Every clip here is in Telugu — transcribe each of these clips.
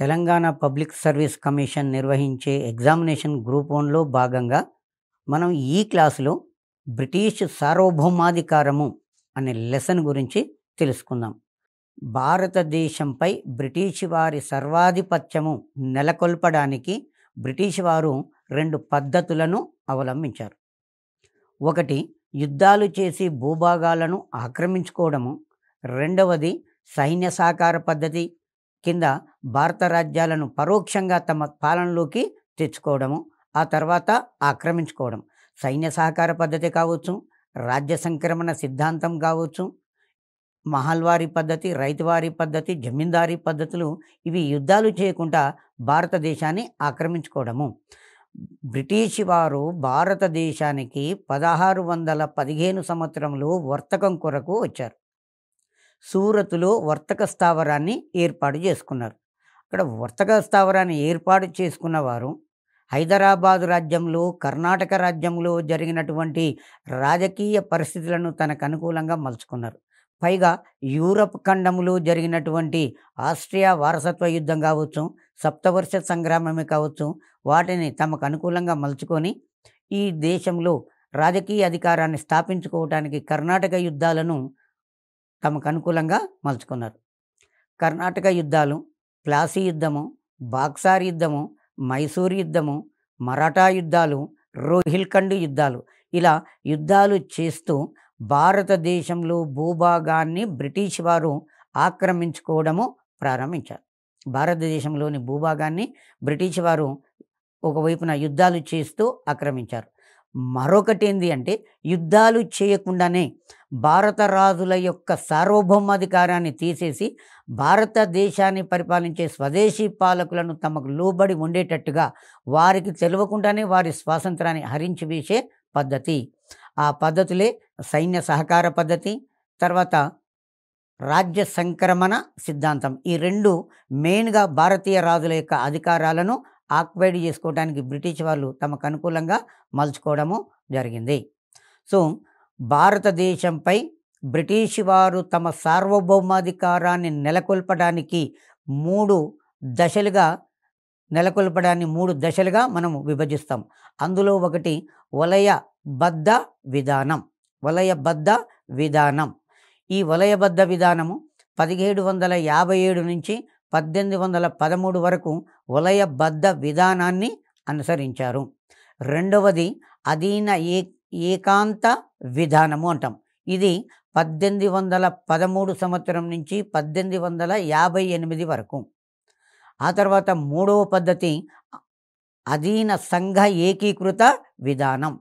తెలంగాణ పబ్లిక్ సర్వీస్ కమిషన్ నిర్వహించే ఎగ్జామినేషన్ గ్రూప్ వన్లో భాగంగా మనం ఈ క్లాసులో బ్రిటిష్ సార్వభౌమాధికారము అనే లెసన్ గురించి తెలుసుకుందాం భారతదేశంపై బ్రిటిష్ వారి సర్వాధిపత్యము నెలకొల్పడానికి బ్రిటిష్ వారు రెండు పద్ధతులను అవలంబించారు ఒకటి యుద్ధాలు చేసి భూభాగాలను ఆక్రమించుకోవడము రెండవది సైన్య సాకార పద్ధతి కింద భారత రాజ్యాలను పరోక్షంగా తమ పాలనలోకి తెచ్చుకోవడము ఆ తర్వాత ఆక్రమించుకోవడం సైన్య సహకార పద్ధతి కావచ్చు రాజ్య సంక్రమణ సిద్ధాంతం కావచ్చు మహల్వారి పద్ధతి రైతువారి పద్ధతి జమీందారీ పద్ధతులు ఇవి యుద్ధాలు చేయకుండా భారతదేశాన్ని ఆక్రమించుకోవడము బ్రిటిష్ వారు భారతదేశానికి పదహారు వందల పదిహేను సంవత్సరంలో వర్తకం కొరకు వచ్చారు సూరతులో వర్తక స్థావరాన్ని ఏర్పాటు చేసుకున్నారు ఇక్కడ వర్తక స్థావరాన్ని ఏర్పాటు చేసుకున్నవారు హైదరాబాదు రాజ్యంలో కర్ణాటక రాజ్యంలో జరిగినటువంటి రాజకీయ పరిస్థితులను తనకు అనుకూలంగా మలుచుకున్నారు పైగా యూరప్ ఖండంలో జరిగినటువంటి ఆస్ట్రియా వారసత్వ యుద్ధం కావచ్చు సప్తవర్ష సంగ్రామమే కావచ్చు వాటిని తమకు అనుకూలంగా మలుచుకొని ఈ దేశంలో రాజకీయ అధికారాన్ని స్థాపించుకోవటానికి కర్ణాటక యుద్ధాలను తమకు అనుకూలంగా మలుచుకున్నారు కర్ణాటక యుద్ధాలు ప్లాసీ యుద్ధము బాక్సార్ యుద్ధము మైసూర్ యుద్ధము మరాఠా యుద్ధాలు రోహిల్ఖండ్ యుద్ధాలు ఇలా యుద్ధాలు చేస్తూ భారతదేశంలో భూభాగాన్ని బ్రిటిష్ వారు ఆక్రమించుకోవడము ప్రారంభించారు భారతదేశంలోని భూభాగాన్ని బ్రిటిష్ వారు ఒకవైపున యుద్ధాలు చేస్తూ ఆక్రమించారు మరొకటి ఏంది అంటే యుద్ధాలు చేయకుండానే భారత రాజుల యొక్క సార్వభౌమాధికారాన్ని తీసేసి భారతదేశాన్ని పరిపాలించే స్వదేశీ పాలకులను తమకు లోబడి ఉండేటట్టుగా వారికి తెలియకుండానే వారి స్వాతంత్రాన్ని హరించి వేసే పద్ధతి ఆ పద్ధతులే సైన్య సహకార పద్ధతి తర్వాత రాజ్య సంక్రమణ సిద్ధాంతం ఈ రెండు మెయిన్గా భారతీయ రాజుల యొక్క అధికారాలను ఆక్యుపైడ్ చేసుకోవడానికి బ్రిటిష్ వాళ్ళు తమకు అనుకూలంగా మలుచుకోవడము జరిగింది సో భారతదేశంపై బ్రిటిష్ వారు తమ సార్వభౌమాధికారాన్ని నెలకొల్పడానికి మూడు దశలుగా నెలకొల్పడాన్ని మూడు దశలుగా మనం విభజిస్తాం అందులో ఒకటి వలయబద్ధ విధానం వలయబద్ధ విధానం ఈ వలయబద్ధ విధానము పదిహేడు వందల యాభై ఏడు నుంచి పద్దెనిమిది వందల పదమూడు వరకు ఉలయబద్ధ విధానాన్ని అనుసరించారు రెండవది అధీన ఏ ఏకాంత విధానము అంటాం ఇది పద్దెనిమిది వందల పదమూడు సంవత్సరం నుంచి పద్దెనిమిది వందల యాభై ఎనిమిది వరకు ఆ తర్వాత మూడవ పద్ధతి అధీన సంఘ ఏకీకృత విధానం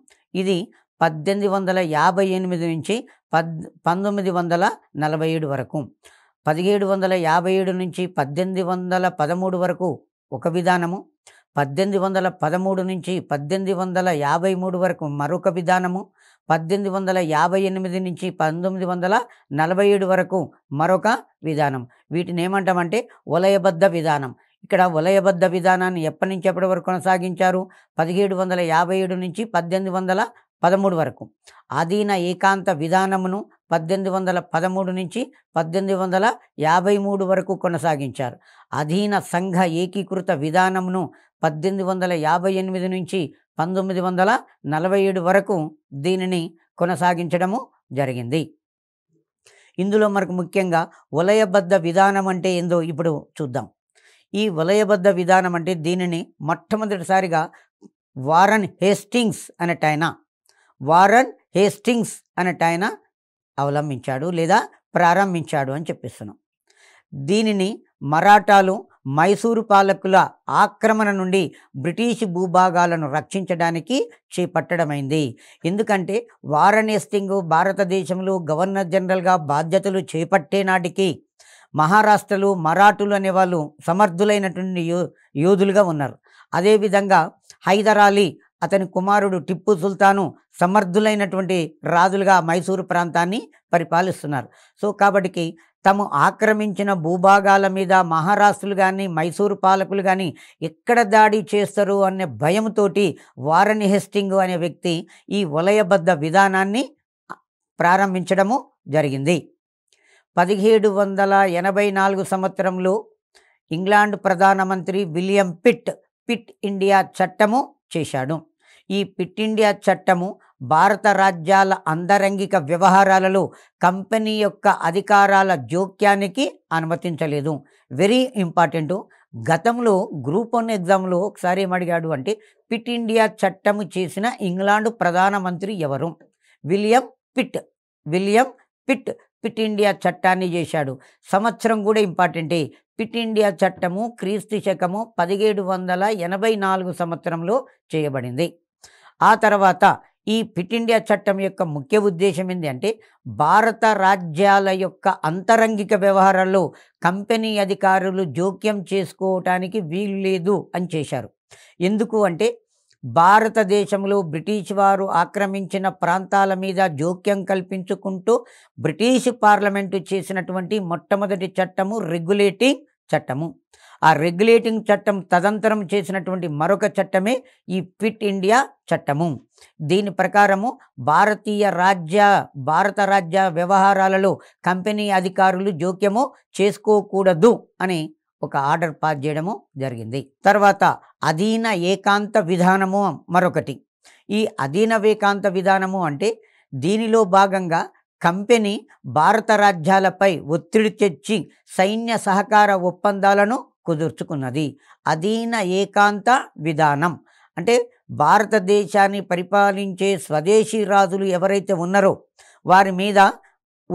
ఇది పద్దెనిమిది వందల యాభై ఎనిమిది నుంచి పద్ పంతొమ్మిది వందల నలభై ఏడు వరకు పదిహేడు వందల యాభై ఏడు నుంచి పద్దెనిమిది వందల పదమూడు వరకు ఒక విధానము పద్దెనిమిది వందల పదమూడు నుంచి పద్దెనిమిది వందల యాభై మూడు వరకు మరొక విధానము పద్దెనిమిది వందల యాభై ఎనిమిది నుంచి పంతొమ్మిది వందల నలభై ఏడు వరకు మరొక విధానం వీటిని ఏమంటామంటే వలయబద్ధ విధానం ఇక్కడ వలయబద్ధ విధానాన్ని ఎప్పటి నుంచి ఎప్పటి వరకు కొనసాగించారు పదిహేడు వందల యాభై ఏడు నుంచి పద్దెనిమిది వందల పదమూడు వరకు ఆధీన ఏకాంత విధానమును పద్దెనిమిది వందల పదమూడు నుంచి పద్దెనిమిది వందల యాభై మూడు వరకు కొనసాగించారు అధీన సంఘ ఏకీకృత విధానమును పద్దెనిమిది వందల యాభై ఎనిమిది నుంచి పంతొమ్మిది వందల నలభై ఏడు వరకు దీనిని కొనసాగించడము జరిగింది ఇందులో మనకు ముఖ్యంగా వలయబద్ధ విధానం అంటే ఏందో ఇప్పుడు చూద్దాం ఈ వలయబద్ధ విధానం అంటే దీనిని మొట్టమొదటిసారిగా వారన్ హేస్టింగ్స్ అనేట ఆయన వారన్ హేస్టింగ్స్ అనేట ఆయన అవలంబించాడు లేదా ప్రారంభించాడు అని చెప్పిస్తున్నాం దీనిని మరాఠాలు మైసూరు పాలకుల ఆక్రమణ నుండి బ్రిటిష్ భూభాగాలను రక్షించడానికి చేపట్టడమైంది ఎందుకంటే వారణేస్తింగ్ భారతదేశంలో గవర్నర్ జనరల్గా బాధ్యతలు చేపట్టే నాటికి మహారాష్ట్రలు మరాఠులు అనేవాళ్ళు సమర్థులైనటువంటి యో యోధులుగా ఉన్నారు అదేవిధంగా హైదరాలీ అతని కుమారుడు టిప్పు సుల్తాను సమర్థులైనటువంటి రాజులుగా మైసూరు ప్రాంతాన్ని పరిపాలిస్తున్నారు సో కాబట్టి తాము ఆక్రమించిన భూభాగాల మీద మహారాష్ట్రులు కానీ మైసూరు పాలకులు కానీ ఎక్కడ దాడి చేస్తారు అనే భయంతోటి వారని హెస్టింగ్ అనే వ్యక్తి ఈ వలయబద్ధ విధానాన్ని ప్రారంభించడము జరిగింది పదిహేడు వందల ఎనభై నాలుగు సంవత్సరంలో ఇంగ్లాండ్ ప్రధానమంత్రి విలియం పిట్ పిట్ ఇండియా చట్టము చేశాడు ఈ పిట్ ఇండియా చట్టము భారత రాజ్యాల అంతరంగిక వ్యవహారాలలో కంపెనీ యొక్క అధికారాల జోక్యానికి అనుమతించలేదు వెరీ ఇంపార్టెంట్ గతంలో గ్రూప్ వన్ ఎగ్జామ్లో ఒకసారి ఏమడిగాడు అంటే పిట్ ఇండియా చట్టము చేసిన ఇంగ్లాండ్ ప్రధానమంత్రి ఎవరు William Pitt William Pitt Pitt India చట్టాన్ని చేశాడు సంవత్సరం కూడా ఇంపార్టెంటే పిట్ ఇండియా చట్టము క్రీస్తు శకము పదిహేడు వందల ఎనభై నాలుగు సంవత్సరంలో చేయబడింది ఆ తర్వాత ఈ ఫిట్ ఇండియా చట్టం యొక్క ముఖ్య ఉద్దేశం ఏంటంటే భారత రాజ్యాల యొక్క అంతరంగిక వ్యవహారాల్లో కంపెనీ అధికారులు జోక్యం చేసుకోవటానికి వీలు లేదు అని చేశారు ఎందుకు అంటే భారతదేశంలో బ్రిటిష్ వారు ఆక్రమించిన ప్రాంతాల మీద జోక్యం కల్పించుకుంటూ బ్రిటిష్ పార్లమెంటు చేసినటువంటి మొట్టమొదటి చట్టము రెగ్యులేటింగ్ చట్టము ఆ రెగ్యులేటింగ్ చట్టం తదంతరం చేసినటువంటి మరొక చట్టమే ఈ ఫిట్ ఇండియా చట్టము దీని ప్రకారము భారతీయ రాజ్య భారత రాజ్య వ్యవహారాలలో కంపెనీ అధికారులు జోక్యము చేసుకోకూడదు అని ఒక ఆర్డర్ పాస్ చేయడము జరిగింది తర్వాత అధీన ఏకాంత విధానము మరొకటి ఈ అధీన ఏకాంత విధానము అంటే దీనిలో భాగంగా కంపెనీ భారత రాజ్యాలపై ఒత్తిడి తెచ్చి సైన్య సహకార ఒప్పందాలను కుదుర్చుకున్నది అధీన ఏకాంత విధానం అంటే భారతదేశాన్ని పరిపాలించే స్వదేశీ రాజులు ఎవరైతే ఉన్నారో వారి మీద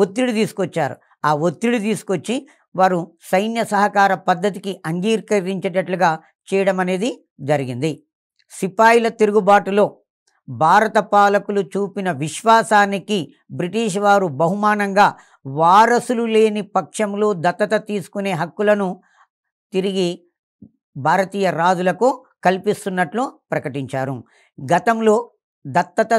ఒత్తిడి తీసుకొచ్చారు ఆ ఒత్తిడి తీసుకొచ్చి వారు సైన్య సహకార పద్ధతికి అంగీకరించేటట్లుగా చేయడం అనేది జరిగింది సిపాయిల తిరుగుబాటులో భారత పాలకులు చూపిన విశ్వాసానికి బ్రిటిష్ వారు బహుమానంగా వారసులు లేని పక్షంలో దత్తత తీసుకునే హక్కులను తిరిగి భారతీయ రాజులకు కల్పిస్తున్నట్లు ప్రకటించారు గతంలో దత్తత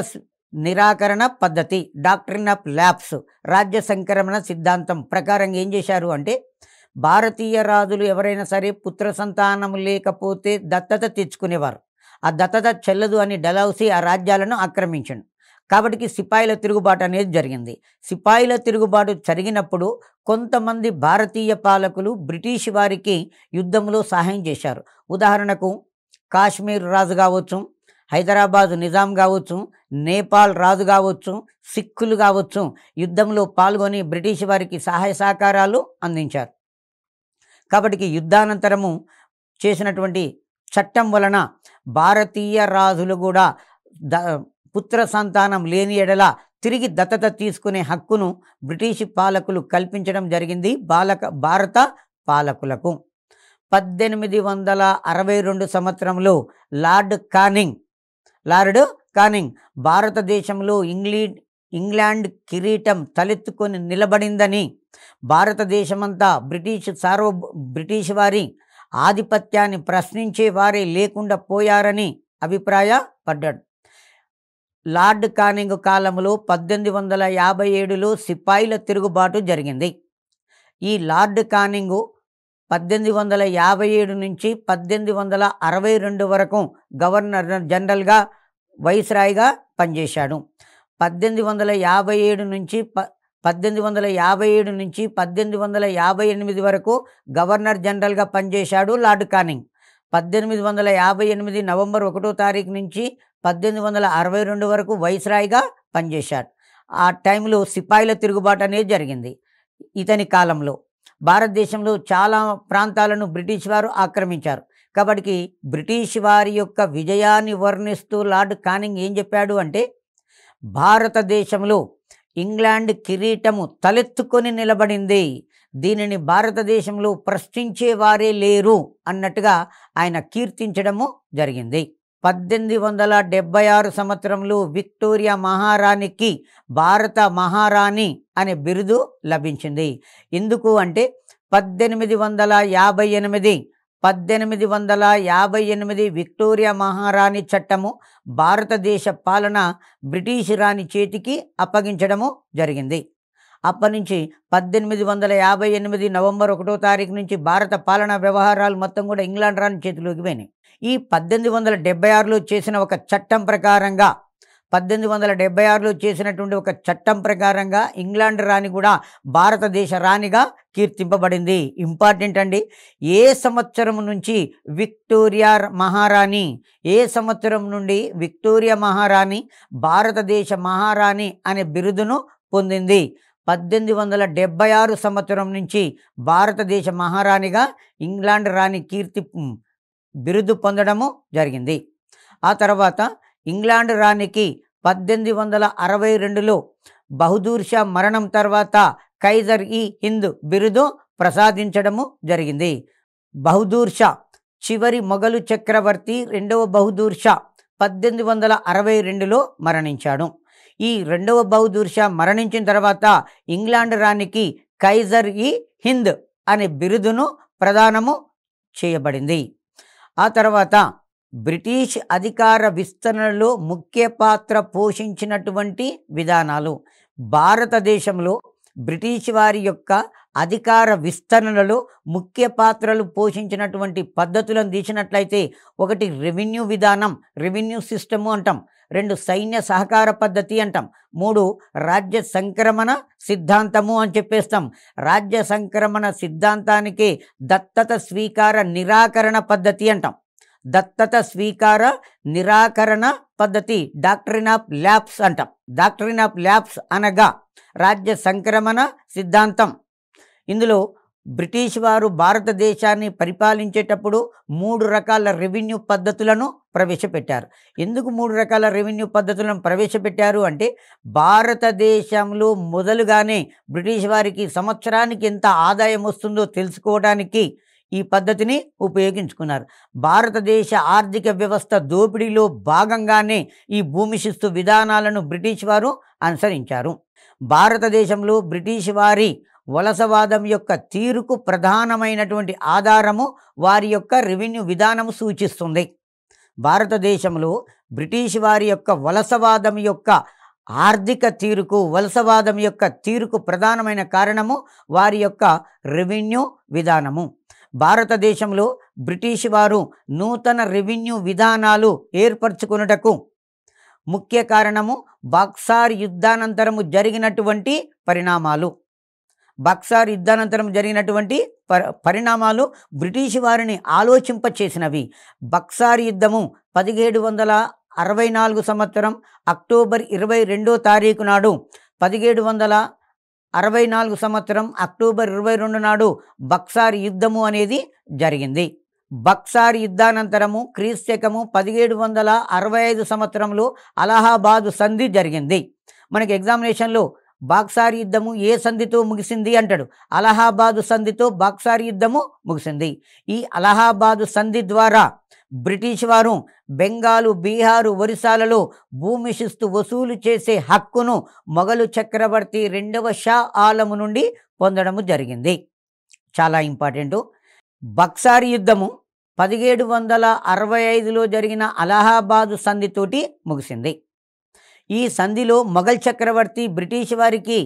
నిరాకరణ పద్ధతి డాక్టరిన్ ఆఫ్ ల్యాబ్స్ రాజ్య సంక్రమణ సిద్ధాంతం ప్రకారం ఏం చేశారు అంటే భారతీయ రాజులు ఎవరైనా సరే పుత్ర సంతానం లేకపోతే దత్తత తెచ్చుకునేవారు ఆ దత్తత చెల్లదు అని డలౌసి ఆ రాజ్యాలను ఆక్రమించండు కాబట్టి సిపాయిల తిరుగుబాటు అనేది జరిగింది సిపాయిల తిరుగుబాటు జరిగినప్పుడు కొంతమంది భారతీయ పాలకులు బ్రిటిష్ వారికి యుద్ధంలో సహాయం చేశారు ఉదాహరణకు కాశ్మీర్ రాజు కావచ్చు హైదరాబాదు నిజాం కావచ్చు నేపాల్ రాజు కావచ్చు సిక్కులు కావచ్చు యుద్ధంలో పాల్గొని బ్రిటిష్ వారికి సహాయ సహకారాలు అందించారు కాబట్టి యుద్ధానంతరము చేసినటువంటి చట్టం వలన భారతీయ రాజులు కూడా ద పుత్ర సంతానం లేని ఎడల తిరిగి దత్తత తీసుకునే హక్కును బ్రిటిష్ పాలకులు కల్పించడం జరిగింది బాలక భారత పాలకులకు పద్దెనిమిది వందల అరవై రెండు సంవత్సరంలో లార్డ్ కానింగ్ లార్డ్ కానింగ్ భారతదేశంలో ఇంగ్లీ ఇంగ్లాండ్ కిరీటం తలెత్తుకొని నిలబడిందని భారతదేశమంతా బ్రిటిష్ సార్వ బ్రిటిష్ వారి ఆధిపత్యాన్ని ప్రశ్నించే వారే లేకుండా పోయారని అభిప్రాయపడ్డాడు లార్డ్ కానింగ్ కాలంలో పద్దెనిమిది వందల యాభై ఏడులో సిపాయిల తిరుగుబాటు జరిగింది ఈ లార్డ్ కానింగు పద్దెనిమిది వందల యాభై ఏడు నుంచి పద్దెనిమిది వందల అరవై రెండు వరకు గవర్నర్ జనరల్గా వైస్రాయ్గా పనిచేశాడు పద్దెనిమిది వందల యాభై ఏడు నుంచి ప పద్దెనిమిది వందల యాభై ఏడు నుంచి పద్దెనిమిది వందల యాభై ఎనిమిది వరకు గవర్నర్ జనరల్గా పనిచేశాడు లార్డ్ కానింగ్ పద్దెనిమిది వందల యాభై ఎనిమిది నవంబర్ ఒకటో తారీఖు నుంచి పద్దెనిమిది వందల అరవై రెండు వరకు వైస్రాయ్గా పనిచేశాడు ఆ టైంలో సిపాయిల తిరుగుబాటు అనేది జరిగింది ఇతని కాలంలో భారతదేశంలో చాలా ప్రాంతాలను బ్రిటిష్ వారు ఆక్రమించారు కాబట్టి బ్రిటిష్ వారి యొక్క విజయాన్ని వర్ణిస్తూ లార్డ్ కానింగ్ ఏం చెప్పాడు అంటే భారతదేశంలో ఇంగ్లాండ్ కిరీటము తలెత్తుకొని నిలబడింది దీనిని భారతదేశంలో ప్రశ్నించేవారే లేరు అన్నట్టుగా ఆయన కీర్తించడము జరిగింది పద్దెనిమిది వందల డెబ్బై ఆరు సంవత్సరంలో విక్టోరియా మహారాణికి భారత మహారాణి అనే బిరుదు లభించింది ఎందుకు అంటే పద్దెనిమిది వందల యాభై ఎనిమిది పద్దెనిమిది వందల యాభై ఎనిమిది విక్టోరియా మహారాణి చట్టము భారతదేశ పాలన బ్రిటిష్ రాణి చేతికి అప్పగించడము జరిగింది అప్పటి నుంచి పద్దెనిమిది వందల యాభై ఎనిమిది నవంబర్ ఒకటో తారీఖు నుంచి భారత పాలనా వ్యవహారాలు మొత్తం కూడా ఇంగ్లాండ్ రాని చేతిలోకి పోయినాయి ఈ పద్దెనిమిది వందల డెబ్బై ఆరులో చేసిన ఒక చట్టం ప్రకారంగా పద్దెనిమిది వందల డెబ్బై ఆరులో చేసినటువంటి ఒక చట్టం ప్రకారంగా ఇంగ్లాండ్ రాణి కూడా భారతదేశ రాణిగా కీర్తింపబడింది ఇంపార్టెంట్ అండి ఏ సంవత్సరం నుంచి విక్టోరియా మహారాణి ఏ సంవత్సరం నుండి విక్టోరియా మహారాణి భారతదేశ మహారాణి అనే బిరుదును పొందింది పద్దెనిమిది వందల డెబ్బై ఆరు సంవత్సరం నుంచి భారతదేశ మహారాణిగా ఇంగ్లాండ్ రాణి కీర్తి బిరుదు పొందడము జరిగింది ఆ తర్వాత ఇంగ్లాండ్ రాణికి పద్దెనిమిది వందల అరవై రెండులో బహదూర్ షా మరణం తర్వాత కైజర్ ఈ హింద్ బిరుదు ప్రసాదించడము జరిగింది బహదూర్ షా చివరి మొఘలు చక్రవర్తి రెండవ బహదూర్ షా పద్దెనిమిది వందల అరవై రెండులో మరణించాడు ఈ రెండవ బహదూర్ షా మరణించిన తర్వాత ఇంగ్లాండ్ రాణికి కైజర్ ఈ హింద్ అనే బిరుదును ప్రదానము చేయబడింది ఆ తర్వాత బ్రిటిష్ అధికార విస్తరణలో ముఖ్య పాత్ర పోషించినటువంటి విధానాలు భారతదేశంలో బ్రిటిష్ వారి యొక్క అధికార విస్తరణలో ముఖ్య పాత్రలు పోషించినటువంటి పద్ధతులను తీసినట్లయితే ఒకటి రెవెన్యూ విధానం రెవెన్యూ సిస్టము అంటాం రెండు సైన్య సహకార పద్ధతి అంటాం మూడు రాజ్య సంక్రమణ సిద్ధాంతము అని చెప్పేస్తాం రాజ్య సంక్రమణ సిద్ధాంతానికి దత్తత స్వీకార నిరాకరణ పద్ధతి అంటాం దత్తత స్వీకార నిరాకరణ పద్ధతి డాక్టరీన్ ఆఫ్ ల్యాబ్స్ అంటాం డాక్టరీన్ ఆఫ్ ల్యాబ్స్ అనగా రాజ్య సంక్రమణ సిద్ధాంతం ఇందులో బ్రిటిష్ వారు భారతదేశాన్ని పరిపాలించేటప్పుడు మూడు రకాల రెవెన్యూ పద్ధతులను ప్రవేశపెట్టారు ఎందుకు మూడు రకాల రెవెన్యూ పద్ధతులను ప్రవేశపెట్టారు అంటే భారతదేశంలో మొదలుగానే బ్రిటిష్ వారికి సంవత్సరానికి ఎంత ఆదాయం వస్తుందో తెలుసుకోవడానికి ఈ పద్ధతిని ఉపయోగించుకున్నారు భారతదేశ ఆర్థిక వ్యవస్థ దోపిడీలో భాగంగానే ఈ భూమి శిస్తు విధానాలను బ్రిటిష్ వారు అనుసరించారు భారతదేశంలో బ్రిటిష్ వారి వలసవాదం యొక్క తీరుకు ప్రధానమైనటువంటి ఆధారము వారి యొక్క రెవెన్యూ విధానము సూచిస్తుంది భారతదేశంలో బ్రిటిష్ వారి యొక్క వలసవాదం యొక్క ఆర్థిక తీరుకు వలసవాదం యొక్క తీరుకు ప్రధానమైన కారణము వారి యొక్క రెవెన్యూ విధానము భారతదేశంలో బ్రిటిష్ వారు నూతన రెవెన్యూ విధానాలు ఏర్పరచుకున్నటకు ముఖ్య కారణము బాక్సార్ యుద్ధానంతరము జరిగినటువంటి పరిణామాలు బక్సార్ యుద్ధానంతరం జరిగినటువంటి పరిణామాలు బ్రిటిష్ వారిని ఆలోచింపచేసినవి బక్సార్ యుద్ధము పదిహేడు వందల అరవై నాలుగు సంవత్సరం అక్టోబర్ ఇరవై రెండో తారీఖు నాడు పదిహేడు వందల అరవై నాలుగు సంవత్సరం అక్టోబర్ ఇరవై రెండు నాడు బక్సార్ యుద్ధము అనేది జరిగింది బక్సార్ యుద్ధానంతరము క్రీస్తకము పదిహేడు వందల అరవై ఐదు సంవత్సరంలో అలహాబాదు సంధి జరిగింది మనకి ఎగ్జామినేషన్లో బాక్సార్ యుద్ధము ఏ సంధితో ముగిసింది అంటాడు అలహాబాదు సంధితో బాక్సార్ యుద్ధము ముగిసింది ఈ అలహాబాదు సంధి ద్వారా బ్రిటిష్ వారు బెంగాలు బీహారు ఒరిస్సాలలో భూమి శిస్తు వసూలు చేసే హక్కును మొఘలు చక్రవర్తి రెండవ షా ఆలము నుండి పొందడము జరిగింది చాలా ఇంపార్టెంటు బక్సారి యుద్ధము పదిహేడు వందల అరవై ఐదులో జరిగిన అలహాబాదు సంధితోటి ముగిసింది ఈ సంధిలో మొఘల్ చక్రవర్తి బ్రిటిష్ వారికి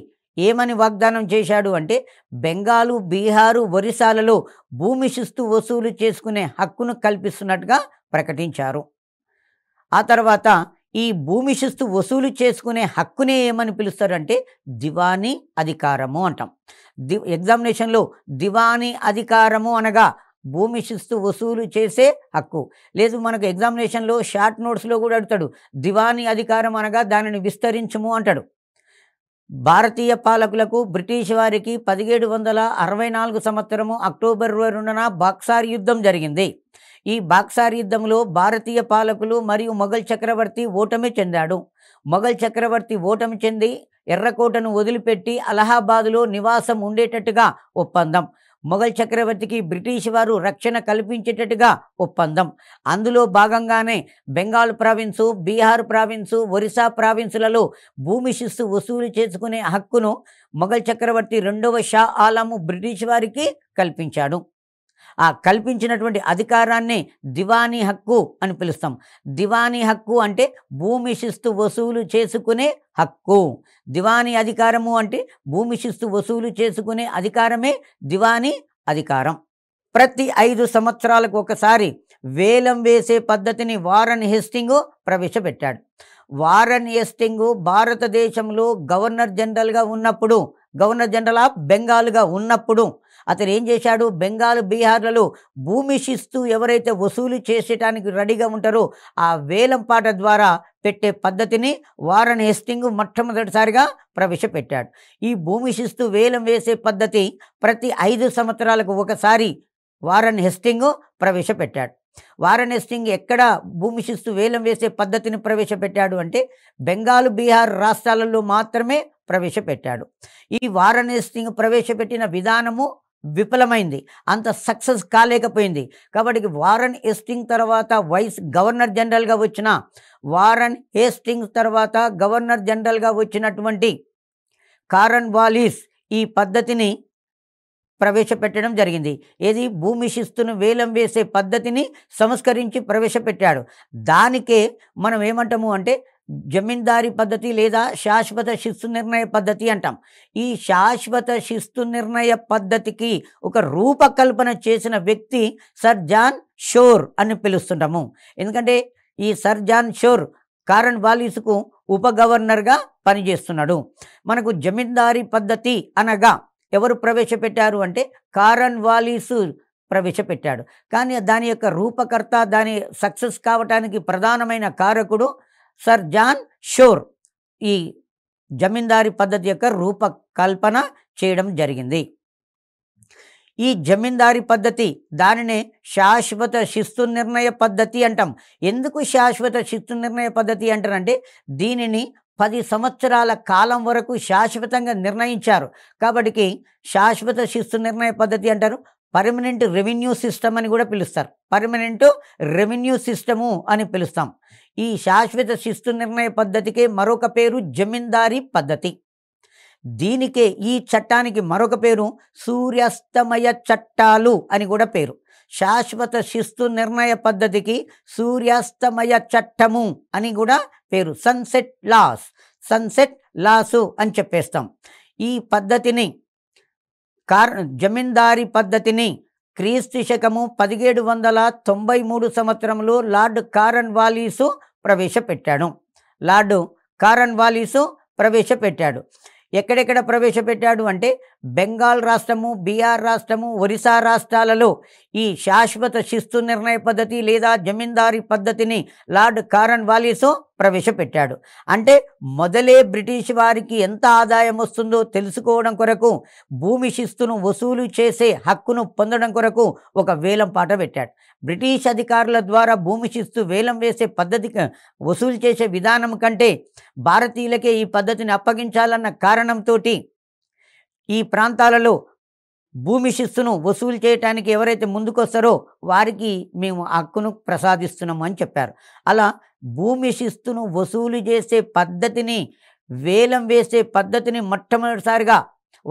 ఏమని వాగ్దానం చేశాడు అంటే బెంగాలు బీహారు ఒరిస్సాలలో భూమి శిస్తు వసూలు చేసుకునే హక్కును కల్పిస్తున్నట్టుగా ప్రకటించారు ఆ తర్వాత ఈ భూమి శిస్తు వసూలు చేసుకునే హక్కునే ఏమని పిలుస్తారంటే దివానీ అధికారము అంటాం ది ఎగ్జామినేషన్లో దివానీ అధికారము అనగా భూమి శిస్తు వసూలు చేసే హక్కు లేదు మనకు ఎగ్జామినేషన్లో షార్ట్ నోట్స్లో కూడా అడుగుతాడు దివానీ అధికారం అనగా దానిని విస్తరించము అంటాడు భారతీయ పాలకులకు బ్రిటిష్ వారికి పదిహేడు వందల అరవై నాలుగు సంవత్సరము అక్టోబర్ రెండున బాక్సార్ యుద్ధం జరిగింది ఈ బాక్సార్ యుద్ధంలో భారతీయ పాలకులు మరియు మొఘల్ చక్రవర్తి ఓటమి చెందాడు మొఘల్ చక్రవర్తి ఓటమి చెంది ఎర్రకోటను వదిలిపెట్టి అలహాబాదులో నివాసం ఉండేటట్టుగా ఒప్పందం మొఘల్ చక్రవర్తికి బ్రిటిష్ వారు రక్షణ కల్పించేటట్టుగా ఒప్పందం అందులో భాగంగానే బెంగాల్ ప్రావిన్సు బీహార్ ప్రావిన్సు ఒరిస్సా ప్రావిన్సులలో భూమి శిస్తు వసూలు చేసుకునే హక్కును మొఘల్ చక్రవర్తి రెండవ షా ఆలము బ్రిటిష్ వారికి కల్పించాడు ఆ కల్పించినటువంటి అధికారాన్ని దివానీ హక్కు అని పిలుస్తాం దివానీ హక్కు అంటే భూమి శిస్తు వసూలు చేసుకునే హక్కు దివానీ అధికారము అంటే భూమి శిస్తు వసూలు చేసుకునే అధికారమే దివానీ అధికారం ప్రతి ఐదు సంవత్సరాలకు ఒకసారి వేలం వేసే పద్ధతిని వారన్ హెస్టింగు ప్రవేశపెట్టాడు వారన్ హెస్టింగు భారతదేశంలో గవర్నర్ జనరల్గా ఉన్నప్పుడు గవర్నర్ జనరల్ ఆఫ్ బెంగాల్గా ఉన్నప్పుడు అతను ఏం చేశాడు బెంగాల్ బీహార్లలో భూమి శిస్తు ఎవరైతే వసూలు చేసేటానికి రెడీగా ఉంటారో ఆ వేలం పాట ద్వారా పెట్టే పద్ధతిని వారన్ హెస్టింగ్ మొట్టమొదటిసారిగా ప్రవేశపెట్టాడు ఈ భూమి శిస్తు వేలం వేసే పద్ధతి ప్రతి ఐదు సంవత్సరాలకు ఒకసారి వారన్ హెస్టింగ్ ప్రవేశపెట్టాడు వారన్ హెస్టింగ్ ఎక్కడ భూమి శిస్తు వేలం వేసే పద్ధతిని ప్రవేశపెట్టాడు అంటే బెంగాల్ బీహార్ రాష్ట్రాలలో మాత్రమే ప్రవేశపెట్టాడు ఈ వారన్ హెస్టింగ్ ప్రవేశపెట్టిన విధానము విఫలమైంది అంత సక్సెస్ కాలేకపోయింది కాబట్టి వారన్ హేస్టింగ్ తర్వాత వైస్ గవర్నర్ జనరల్గా వచ్చిన వారన్ హేస్టింగ్ తర్వాత గవర్నర్ జనరల్గా వచ్చినటువంటి కారన్ వాలీస్ ఈ పద్ధతిని ప్రవేశపెట్టడం జరిగింది ఏది భూమి శిస్తును వేలం వేసే పద్ధతిని సంస్కరించి ప్రవేశపెట్టాడు దానికే మనం ఏమంటాము అంటే జమీందారీ పద్ధతి లేదా శాశ్వత శిస్తు నిర్ణయ పద్ధతి అంటాం ఈ శాశ్వత శిస్తు నిర్ణయ పద్ధతికి ఒక రూపకల్పన చేసిన వ్యక్తి సర్ జాన్ షోర్ అని పిలుస్తుంటాము ఎందుకంటే ఈ సర్ జాన్ షోర్ కారన్ వాలీసుకు ఉప గవర్నర్గా పనిచేస్తున్నాడు మనకు జమీందారీ పద్ధతి అనగా ఎవరు ప్రవేశపెట్టారు అంటే కారన్ వాలీసు ప్రవేశపెట్టాడు కానీ దాని యొక్క రూపకర్త దాని సక్సెస్ కావటానికి ప్రధానమైన కారకుడు సర్ జాన్ షోర్ ఈ జమీందారీ పద్ధతి యొక్క రూపకల్పన చేయడం జరిగింది ఈ జమీందారీ పద్ధతి దానినే శాశ్వత శిస్తు నిర్ణయ పద్ధతి అంటాం ఎందుకు శాశ్వత శిస్తు నిర్ణయ పద్ధతి అంటారంటే దీనిని పది సంవత్సరాల కాలం వరకు శాశ్వతంగా నిర్ణయించారు కాబట్టి శాశ్వత శిస్తు నిర్ణయ పద్ధతి అంటారు పర్మనెంట్ రెవెన్యూ సిస్టమ్ అని కూడా పిలుస్తారు పర్మనెంట్ రెవెన్యూ సిస్టము అని పిలుస్తాం ఈ శాశ్వత శిస్తు నిర్ణయ పద్ధతికే మరొక పేరు జమీందారీ పద్ధతి దీనికే ఈ చట్టానికి మరొక పేరు సూర్యాస్తమయ చట్టాలు అని కూడా పేరు శాశ్వత శిస్తు నిర్ణయ పద్ధతికి సూర్యాస్తమయ చట్టము అని కూడా పేరు సన్సెట్ లాస్ సన్సెట్ లాసు అని చెప్పేస్తాం ఈ పద్ధతిని కార్ జమీందారీ పద్ధతిని క్రీస్తు శకము పదిహేడు వందల తొంభై మూడు సంవత్సరంలో లార్డ్ కారన్ వాలీసు ప్రవేశపెట్టాడు లార్డు కారన్ వాలీసు ప్రవేశపెట్టాడు ఎక్కడెక్కడ ప్రవేశపెట్టాడు అంటే బెంగాల్ రాష్ట్రము బీహార్ రాష్ట్రము ఒరిస్సా రాష్ట్రాలలో ఈ శాశ్వత శిస్తు నిర్ణయ పద్ధతి లేదా జమీందారీ పద్ధతిని లార్డ్ కారన్ వాలీసో ప్రవేశపెట్టాడు అంటే మొదలే బ్రిటిష్ వారికి ఎంత ఆదాయం వస్తుందో తెలుసుకోవడం కొరకు భూమి శిస్తును వసూలు చేసే హక్కును పొందడం కొరకు ఒక వేలం పాట పెట్టాడు బ్రిటిష్ అధికారుల ద్వారా భూమి శిస్తు వేలం వేసే పద్ధతి వసూలు చేసే విధానం కంటే భారతీయులకే ఈ పద్ధతిని అప్పగించాలన్న కారణంతో ఈ ప్రాంతాలలో భూమి శిస్సును వసూలు చేయటానికి ఎవరైతే ముందుకొస్తారో వారికి మేము హక్కును ప్రసాదిస్తున్నామని అని చెప్పారు అలా భూమి శిస్తును వసూలు చేసే పద్ధతిని వేలం వేసే పద్ధతిని మొట్టమొదటిసారిగా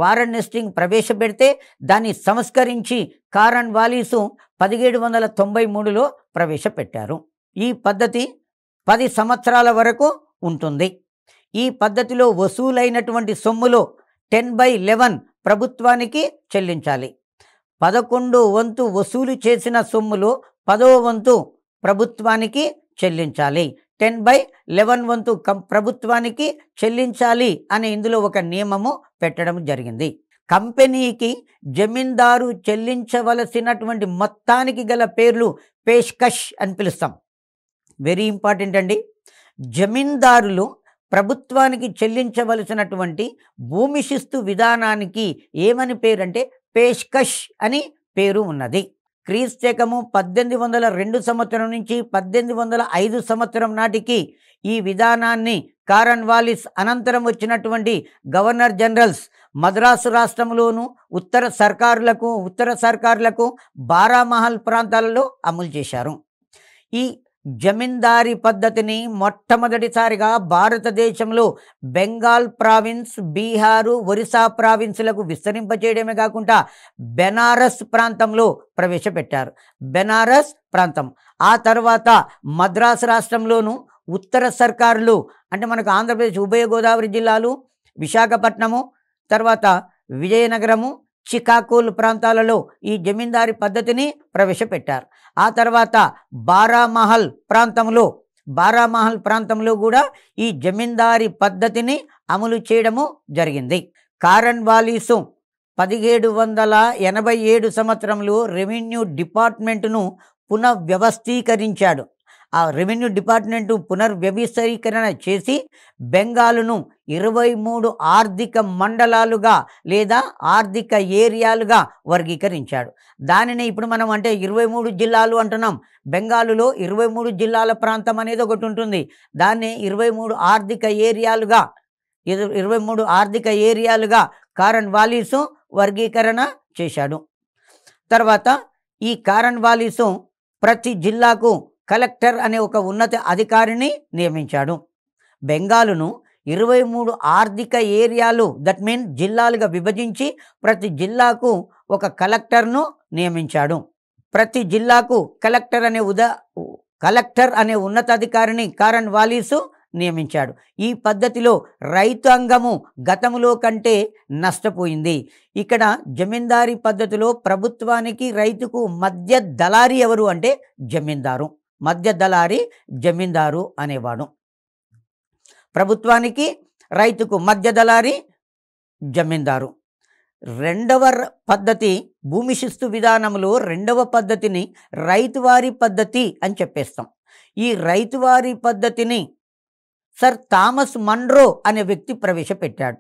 వారన్ నెస్టింగ్ ప్రవేశపెడితే దాన్ని సంస్కరించి కారన్ వాలీసు పదిహేడు వందల తొంభై మూడులో ప్రవేశపెట్టారు ఈ పద్ధతి పది సంవత్సరాల వరకు ఉంటుంది ఈ పద్ధతిలో వసూలైనటువంటి సొమ్ములో టెన్ బై లెవెన్ ప్రభుత్వానికి చెల్లించాలి పదకొండు వంతు వసూలు చేసిన సొమ్ములు పదో వంతు ప్రభుత్వానికి చెల్లించాలి టెన్ బై లెవెన్ వంతు కం ప్రభుత్వానికి చెల్లించాలి అనే ఇందులో ఒక నియమము పెట్టడం జరిగింది కంపెనీకి జమీందారు చెల్లించవలసినటువంటి మొత్తానికి గల పేర్లు పేష్కష్ అని పిలుస్తాం వెరీ ఇంపార్టెంట్ అండి జమీందారులు ప్రభుత్వానికి చెల్లించవలసినటువంటి భూమి శిస్తు విధానానికి ఏమని పేరంటే పేష్కష్ అని పేరు ఉన్నది క్రీస్తకము పద్దెనిమిది వందల రెండు సంవత్సరం నుంచి పద్దెనిమిది వందల ఐదు సంవత్సరం నాటికి ఈ విధానాన్ని కారన్ వాలిస్ అనంతరం వచ్చినటువంటి గవర్నర్ జనరల్స్ మద్రాసు రాష్ట్రంలోను ఉత్తర సర్కారులకు ఉత్తర సర్కారులకు బారామహల్ ప్రాంతాలలో అమలు చేశారు ఈ జమీందారీ పద్ధతిని మొట్టమొదటిసారిగా భారతదేశంలో బెంగాల్ ప్రావిన్స్ బీహారు ఒరిస్సా ప్రావిన్సులకు విస్తరింపచేయడమే కాకుండా బెనారస్ ప్రాంతంలో ప్రవేశపెట్టారు బెనారస్ ప్రాంతం ఆ తర్వాత మద్రాసు రాష్ట్రంలోనూ ఉత్తర సర్కారులు అంటే మనకు ఆంధ్రప్రదేశ్ ఉభయ గోదావరి జిల్లాలు విశాఖపట్నము తర్వాత విజయనగరము చికాకోల్ ప్రాంతాలలో ఈ జమీందారీ పద్ధతిని ప్రవేశపెట్టారు ఆ తర్వాత బారామహల్ ప్రాంతంలో బారామహల్ ప్రాంతంలో కూడా ఈ జమీందారీ పద్ధతిని అమలు చేయడము జరిగింది కారన్ వాలీసు పదిహేడు వందల ఎనభై ఏడు సంవత్సరంలో రెవెన్యూ డిపార్ట్మెంట్ను పునఃవ్యవస్థీకరించాడు ఆ రెవెన్యూ డిపార్ట్మెంటు పునర్వ్యవస్థీకరణ చేసి బెంగాల్ను ఇరవై మూడు ఆర్థిక మండలాలుగా లేదా ఆర్థిక ఏరియాలుగా వర్గీకరించాడు దానిని ఇప్పుడు మనం అంటే ఇరవై మూడు జిల్లాలు అంటున్నాం బెంగాలులో ఇరవై మూడు జిల్లాల ప్రాంతం అనేది ఒకటి ఉంటుంది దాన్ని ఇరవై మూడు ఆర్థిక ఏరియాలుగా ఇరవై మూడు ఆర్థిక ఏరియాలుగా కారన్ వాలీసు వర్గీకరణ చేశాడు తర్వాత ఈ కారన్ వాలీసు ప్రతి జిల్లాకు కలెక్టర్ అనే ఒక ఉన్నత అధికారిని నియమించాడు బెంగాలును ఇరవై మూడు ఆర్థిక ఏరియాలు దట్ మీన్ జిల్లాలుగా విభజించి ప్రతి జిల్లాకు ఒక కలెక్టర్ను నియమించాడు ప్రతి జిల్లాకు కలెక్టర్ అనే ఉదా కలెక్టర్ అనే ఉన్నతాధికారిని కారన్ వాలీసు నియమించాడు ఈ పద్ధతిలో రైతాంగము గతములో కంటే నష్టపోయింది ఇక్కడ జమీందారీ పద్ధతిలో ప్రభుత్వానికి రైతుకు మధ్య దళారి ఎవరు అంటే జమీందారు మధ్య దళారి జమీందారు అనేవాడు ప్రభుత్వానికి రైతుకు మధ్య దళారి జమీందారు రెండవ పద్ధతి భూమి శిస్తు విధానంలో రెండవ పద్ధతిని రైతువారి పద్ధతి అని చెప్పేస్తాం ఈ రైతువారి పద్ధతిని సర్ థామస్ మన్రో అనే వ్యక్తి ప్రవేశపెట్టాడు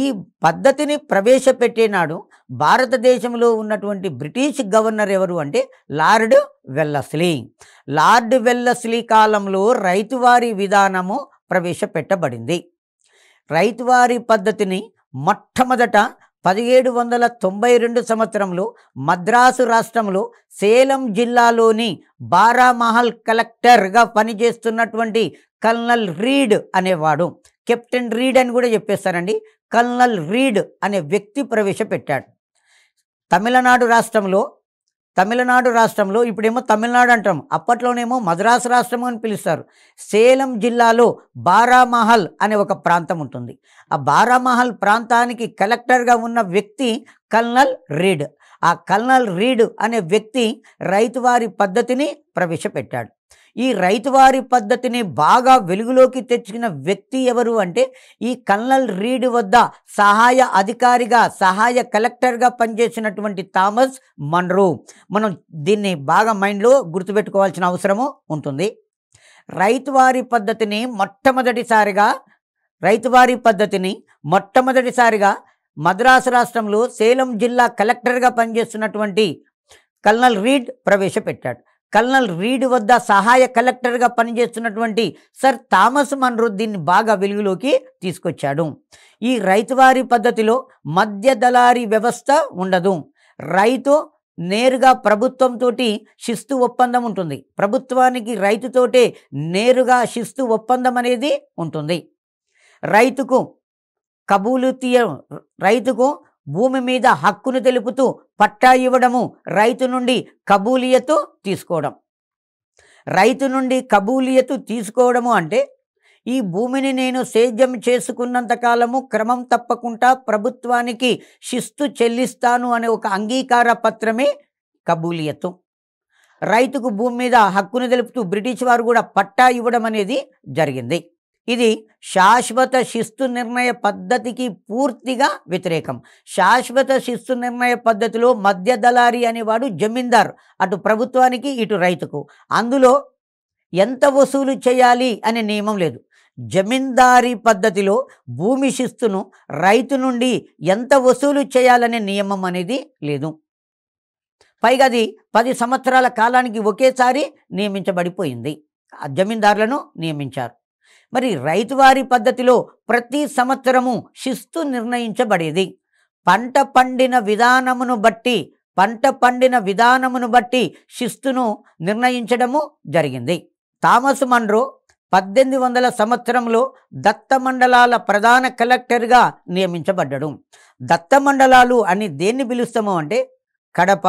ఈ పద్ధతిని ప్రవేశపెట్టేనాడు భారతదేశంలో ఉన్నటువంటి బ్రిటిష్ గవర్నర్ ఎవరు అంటే లార్డ్ వెల్లస్లీ లార్డ్ వెల్లస్లీ కాలంలో రైతువారి విధానము ప్రవేశపెట్టబడింది రైతువారి పద్ధతిని మొట్టమొదట పదిహేడు వందల తొంభై రెండు సంవత్సరంలో మద్రాసు రాష్ట్రంలో సేలం జిల్లాలోని బారామహల్ కలెక్టర్గా పనిచేస్తున్నటువంటి కల్నల్ రీడ్ అనేవాడు కెప్టెన్ రీడ్ అని కూడా చెప్పేస్తారండి కల్నల్ రీడ్ అనే వ్యక్తి ప్రవేశపెట్టాడు తమిళనాడు రాష్ట్రంలో తమిళనాడు రాష్ట్రంలో ఇప్పుడేమో తమిళనాడు అంటాం అప్పట్లోనేమో మద్రాసు రాష్ట్రం అని పిలుస్తారు సేలం జిల్లాలో బారామహల్ అనే ఒక ప్రాంతం ఉంటుంది ఆ బారామహల్ ప్రాంతానికి కలెక్టర్గా ఉన్న వ్యక్తి కల్నల్ రీడ్ ఆ కల్నల్ రీడ్ అనే వ్యక్తి రైతువారి పద్ధతిని ప్రవేశపెట్టాడు ఈ రైతువారి పద్ధతిని బాగా వెలుగులోకి తెచ్చిన వ్యక్తి ఎవరు అంటే ఈ కల్నల్ రీడ్ వద్ద సహాయ అధికారిగా సహాయ కలెక్టర్గా పనిచేసినటువంటి థామస్ మన్రూ మనం దీన్ని బాగా మైండ్లో గుర్తుపెట్టుకోవాల్సిన అవసరము ఉంటుంది రైతువారి పద్ధతిని మొట్టమొదటిసారిగా రైతువారి పద్ధతిని మొట్టమొదటిసారిగా మద్రాసు రాష్ట్రంలో సేలం జిల్లా కలెక్టర్గా పనిచేస్తున్నటువంటి కల్నల్ రీడ్ ప్రవేశపెట్టాడు కల్నల్ రీడ్ వద్ద సహాయ కలెక్టర్గా పనిచేస్తున్నటువంటి సర్ థామస్ మన్రుద్దీన్ని బాగా వెలుగులోకి తీసుకొచ్చాడు ఈ రైతువారి పద్ధతిలో మధ్య దళారి వ్యవస్థ ఉండదు రైతు నేరుగా ప్రభుత్వంతో శిస్తు ఒప్పందం ఉంటుంది ప్రభుత్వానికి రైతుతోటే నేరుగా శిస్తు ఒప్పందం అనేది ఉంటుంది రైతుకు కబూలు తీయ రైతుకు భూమి మీద హక్కును తెలుపుతూ పట్టా ఇవ్వడము రైతు నుండి కబూలియతు తీసుకోవడం రైతు నుండి కబూలియతు తీసుకోవడము అంటే ఈ భూమిని నేను సేద్యం చేసుకున్నంత కాలము క్రమం తప్పకుండా ప్రభుత్వానికి శిస్తు చెల్లిస్తాను అనే ఒక అంగీకార పత్రమే కబూలియత్ రైతుకు భూమి మీద హక్కును తెలుపుతూ బ్రిటిష్ వారు కూడా పట్టా ఇవ్వడం అనేది జరిగింది ఇది శాశ్వత శిస్తు నిర్ణయ పద్ధతికి పూర్తిగా వ్యతిరేకం శాశ్వత శిస్తు నిర్ణయ పద్ధతిలో మధ్య దళారి అనేవాడు జమీందారు అటు ప్రభుత్వానికి ఇటు రైతుకు అందులో ఎంత వసూలు చేయాలి అనే నియమం లేదు జమీందారీ పద్ధతిలో భూమి శిస్తును రైతు నుండి ఎంత వసూలు చేయాలనే నియమం అనేది లేదు పైగా అది పది సంవత్సరాల కాలానికి ఒకేసారి నియమించబడిపోయింది జమీందారులను నియమించారు మరి రైతువారి పద్ధతిలో ప్రతి సంవత్సరము శిస్తు నిర్ణయించబడేది పంట పండిన విధానమును బట్టి పంట పండిన విధానమును బట్టి శిస్తును నిర్ణయించడము జరిగింది థామస్ మండ్రో పద్దెనిమిది వందల సంవత్సరంలో దత్త మండలాల ప్రధాన కలెక్టర్గా నియమించబడ్డడు దత్త మండలాలు అని దేన్ని పిలుస్తాము అంటే కడప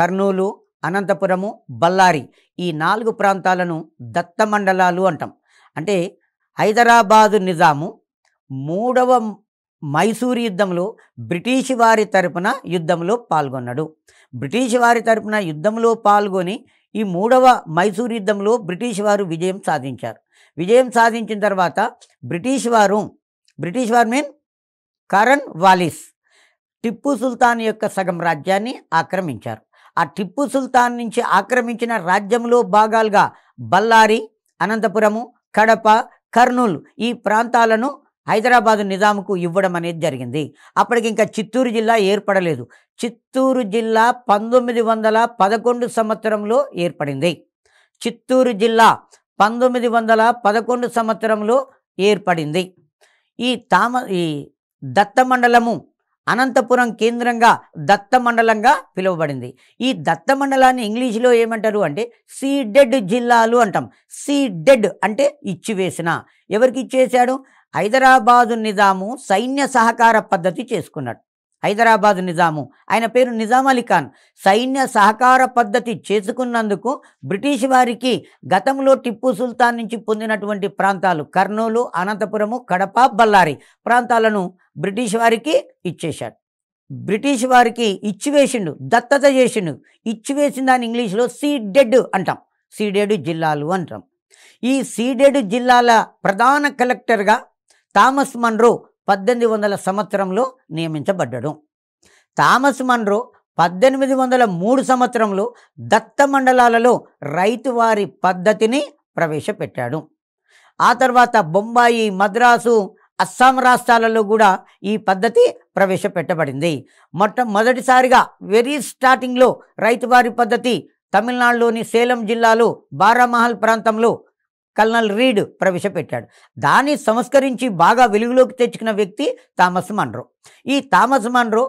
కర్నూలు అనంతపురము బళ్ళారి ఈ నాలుగు ప్రాంతాలను దత్త మండలాలు అంటాం అంటే హైదరాబాదు నిజాము మూడవ మైసూరు యుద్ధంలో బ్రిటిష్ వారి తరపున యుద్ధంలో పాల్గొన్నాడు బ్రిటిష్ వారి తరపున యుద్ధంలో పాల్గొని ఈ మూడవ మైసూరు యుద్ధంలో బ్రిటిష్ వారు విజయం సాధించారు విజయం సాధించిన తర్వాత బ్రిటిష్ వారు బ్రిటిష్ వారు mean Cornwallis Tipu Sultan యొక్క సగం రాజ్యాన్ని ఆక్రమించారు ఆ టిప్పు సుల్తాన్ నుంచి ఆక్రమించిన రాజ్యంలో భాగాలుగా బల్లారి అనంతపురము కడప కర్నూలు ఈ ప్రాంతాలను హైదరాబాదు నిజాముకు ఇవ్వడం అనేది జరిగింది అప్పటికి ఇంకా చిత్తూరు జిల్లా ఏర్పడలేదు చిత్తూరు జిల్లా పంతొమ్మిది వందల పదకొండు సంవత్సరంలో ఏర్పడింది చిత్తూరు జిల్లా పంతొమ్మిది వందల పదకొండు సంవత్సరంలో ఏర్పడింది ఈ తామ ఈ దత్తమండలము అనంతపురం కేంద్రంగా దత్త మండలంగా పిలువబడింది ఈ దత్త మండలాన్ని ఇంగ్లీష్లో ఏమంటారు అంటే సీడెడ్ జిల్లాలు అంటాం సీడెడ్ అంటే ఇచ్చివేసిన ఎవరికి ఇచ్చేశాడు హైదరాబాదు నిజాము సైన్య సహకార పద్ధతి చేసుకున్నాడు హైదరాబాద్ నిజాము ఆయన పేరు నిజాం అలీఖాన్ ఖాన్ సైన్య సహకార పద్ధతి చేసుకున్నందుకు బ్రిటిష్ వారికి గతంలో టిప్పు సుల్తాన్ నుంచి పొందినటువంటి ప్రాంతాలు కర్నూలు అనంతపురము కడప బళ్ళారి ప్రాంతాలను బ్రిటిష్ వారికి ఇచ్చేశాడు బ్రిటిష్ వారికి ఇచ్చివేసిండు దత్తత చేసిండు ఇచ్చివేసిన దాని ఇంగ్లీష్లో సీడెడ్ అంటాం సీడెడ్ జిల్లాలు అంటాం ఈ సీడెడ్ జిల్లాల ప్రధాన కలెక్టర్గా థామస్ మన్రో పద్దెనిమిది వందల సంవత్సరంలో నియమించబడ్డడు థామస్ మన్రో పద్దెనిమిది వందల మూడు సంవత్సరంలో దత్త మండలాలలో రైతువారి పద్ధతిని ప్రవేశపెట్టాడు ఆ తర్వాత బొంబాయి మద్రాసు అస్సాం రాష్ట్రాలలో కూడా ఈ పద్ధతి ప్రవేశపెట్టబడింది మొట్టమొదటిసారిగా వెరీ స్టార్టింగ్లో రైతువారి పద్ధతి తమిళనాడులోని సేలం జిల్లాలో బారామహల్ ప్రాంతంలో కల్నల్ రీడ్ ప్రవేశపెట్టాడు దాన్ని సంస్కరించి బాగా వెలుగులోకి తెచ్చుకున్న వ్యక్తి థామస్ మన్రో ఈ థామస్ మన్రో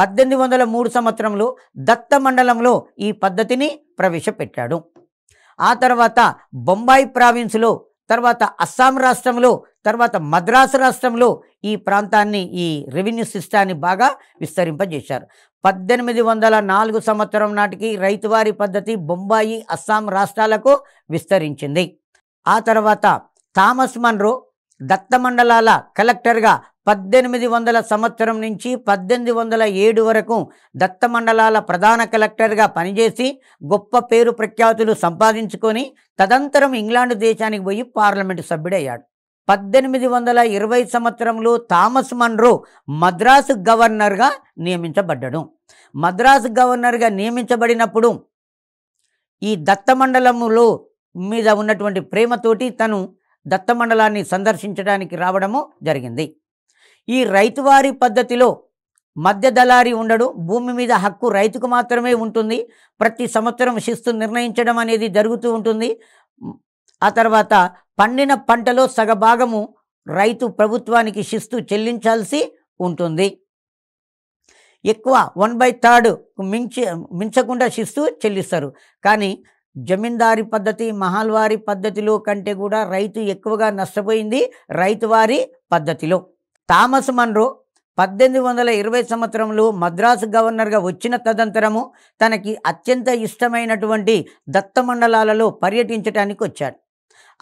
పద్దెనిమిది వందల మూడు సంవత్సరంలో దత్త మండలంలో ఈ పద్ధతిని ప్రవేశపెట్టాడు ఆ తర్వాత బొంబాయి ప్రావిన్స్లో తర్వాత అస్సాం రాష్ట్రంలో తర్వాత మద్రాసు రాష్ట్రంలో ఈ ప్రాంతాన్ని ఈ రెవెన్యూ సిస్టాన్ని బాగా విస్తరింపజేశారు పద్దెనిమిది వందల నాలుగు సంవత్సరం నాటికి రైతువారి పద్ధతి బొంబాయి అస్సాం రాష్ట్రాలకు విస్తరించింది ఆ తర్వాత థామస్ మన్రో దత్తమండలాల కలెక్టర్గా పద్దెనిమిది వందల సంవత్సరం నుంచి పద్దెనిమిది వందల ఏడు వరకు దత్తమండలాల ప్రధాన కలెక్టర్గా పనిచేసి గొప్ప పేరు ప్రఖ్యాతులు సంపాదించుకొని తదంతరం ఇంగ్లాండ్ దేశానికి పోయి పార్లమెంటు సభ్యుడయ్యాడు పద్దెనిమిది వందల ఇరవై సంవత్సరంలో థామస్ మన్రో మద్రాసు గవర్నర్గా నియమించబడ్డాడు మద్రాసు గవర్నర్గా నియమించబడినప్పుడు ఈ మండలములో మీద ఉన్నటువంటి ప్రేమతోటి తను దత్తమండలాన్ని సందర్శించడానికి రావడము జరిగింది ఈ రైతువారి పద్ధతిలో మధ్య దళారి ఉండడు భూమి మీద హక్కు రైతుకు మాత్రమే ఉంటుంది ప్రతి సంవత్సరం శిస్తు నిర్ణయించడం అనేది జరుగుతూ ఉంటుంది ఆ తర్వాత పండిన పంటలో సగభాగము రైతు ప్రభుత్వానికి శిస్తు చెల్లించాల్సి ఉంటుంది ఎక్కువ వన్ బై థర్డ్ మించి మించకుండా శిస్తు చెల్లిస్తారు కానీ జమీందారి పద్ధతి మహల్వారి పద్ధతిలో కంటే కూడా రైతు ఎక్కువగా నష్టపోయింది రైతువారి పద్ధతిలో థామస్ మన్రో పద్దెనిమిది వందల ఇరవై సంవత్సరంలో మద్రాసు గవర్నర్గా వచ్చిన తదంతరము తనకి అత్యంత ఇష్టమైనటువంటి దత్త మండలాలలో పర్యటించడానికి వచ్చాడు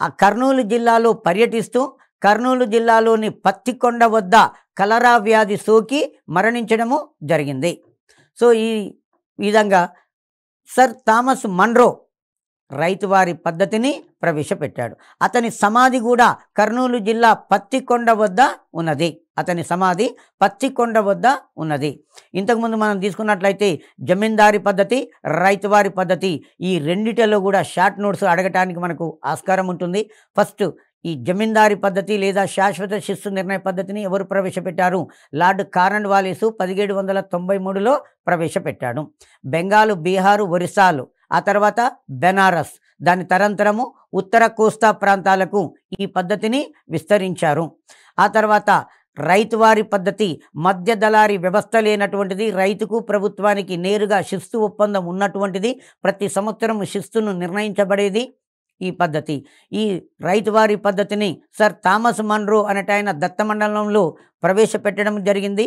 ఆ కర్నూలు జిల్లాలో పర్యటిస్తూ కర్నూలు జిల్లాలోని పత్తికొండ వద్ద కలరా వ్యాధి సోకి మరణించడము జరిగింది సో ఈ విధంగా సర్ థామస్ మన్రో రైతువారి పద్ధతిని ప్రవేశపెట్టాడు అతని సమాధి కూడా కర్నూలు జిల్లా పత్తికొండ వద్ద ఉన్నది అతని సమాధి పత్తికొండ వద్ద ఉన్నది ఇంతకుముందు మనం తీసుకున్నట్లయితే జమీందారి పద్ధతి రైతువారి పద్ధతి ఈ రెండిటిలో కూడా షార్ట్ నోట్స్ అడగటానికి మనకు ఆస్కారం ఉంటుంది ఫస్ట్ ఈ జమీందారి పద్ధతి లేదా శాశ్వత శిస్సు నిర్ణయ పద్ధతిని ఎవరు ప్రవేశపెట్టారు లార్డ్ కారణ్ వాలేసు పదిహేడు వందల తొంభై మూడులో ప్రవేశపెట్టాడు బెంగాలు బీహారు ఒరిస్సాలు ఆ తర్వాత బెనారస్ దాని తరంతరము ఉత్తర కోస్తా ప్రాంతాలకు ఈ పద్ధతిని విస్తరించారు ఆ తర్వాత రైతువారి పద్ధతి మధ్య దళారి వ్యవస్థ లేనటువంటిది రైతుకు ప్రభుత్వానికి నేరుగా శిస్తు ఒప్పందం ఉన్నటువంటిది ప్రతి సంవత్సరం శిస్తును నిర్ణయించబడేది ఈ పద్ధతి ఈ రైతువారి పద్ధతిని సర్ థామస్ మన్రో అనేట ఆయన దత్తమండలంలో ప్రవేశపెట్టడం జరిగింది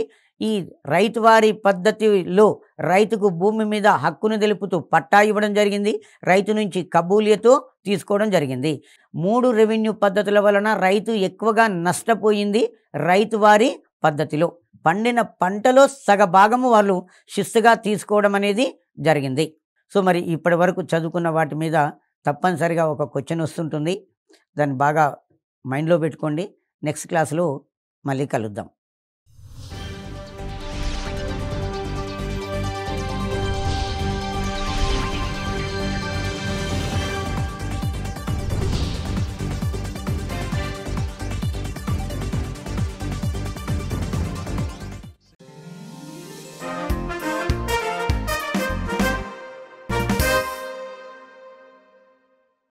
ఈ రైతువారి పద్ధతిలో రైతుకు భూమి మీద హక్కును తెలుపుతూ పట్టా ఇవ్వడం జరిగింది రైతు నుంచి కబూలియతో తీసుకోవడం జరిగింది మూడు రెవెన్యూ పద్ధతుల వలన రైతు ఎక్కువగా నష్టపోయింది రైతువారి పద్ధతిలో పండిన పంటలో సగభాగము వాళ్ళు శిస్తుగా తీసుకోవడం అనేది జరిగింది సో మరి ఇప్పటి వరకు చదువుకున్న వాటి మీద తప్పనిసరిగా ఒక క్వశ్చన్ వస్తుంటుంది దాన్ని బాగా మైండ్లో పెట్టుకోండి నెక్స్ట్ క్లాసులో మళ్ళీ కలుద్దాం